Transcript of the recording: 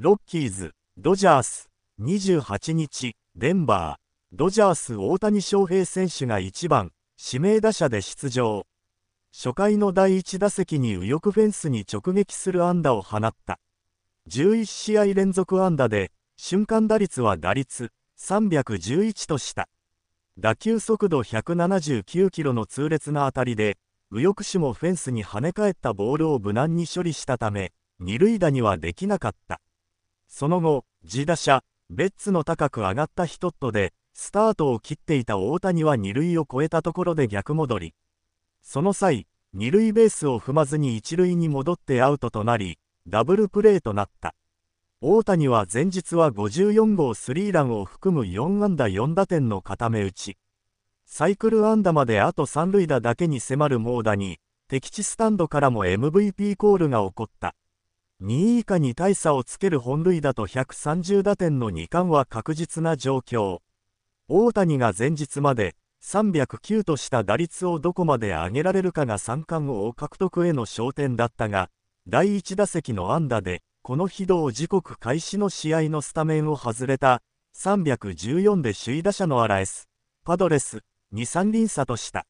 ロッキーズ、ドジャース、28日、デンバー、ドジャース大谷翔平選手が1番、指名打者で出場。初回の第1打席に右翼フェンスに直撃する安打を放った。11試合連続安打で、瞬間打率は打率311とした。打球速度179キロの痛烈な当たりで、右翼手もフェンスに跳ね返ったボールを無難に処理したため、二塁打にはできなかった。その後、自打者、ベッツの高く上がったヒトットで、スタートを切っていた大谷は二塁を越えたところで逆戻り。その際、二塁ベースを踏まずに一塁に戻ってアウトとなり、ダブルプレーとなった。大谷は前日は54号スリーランを含む4安打4打点の固め打ち。サイクル安打まであと三塁打だけに迫る猛打に、敵地スタンドからも MVP コールが起こった。2位以下に大差をつける本塁打と130打点の2冠は確実な状況。大谷が前日まで309とした打率をどこまで上げられるかが三冠王獲得への焦点だったが、第1打席の安打で、この非道時刻開始の試合のスタメンを外れた314で首位打者のアラエス、パドレス2 3輪差とした。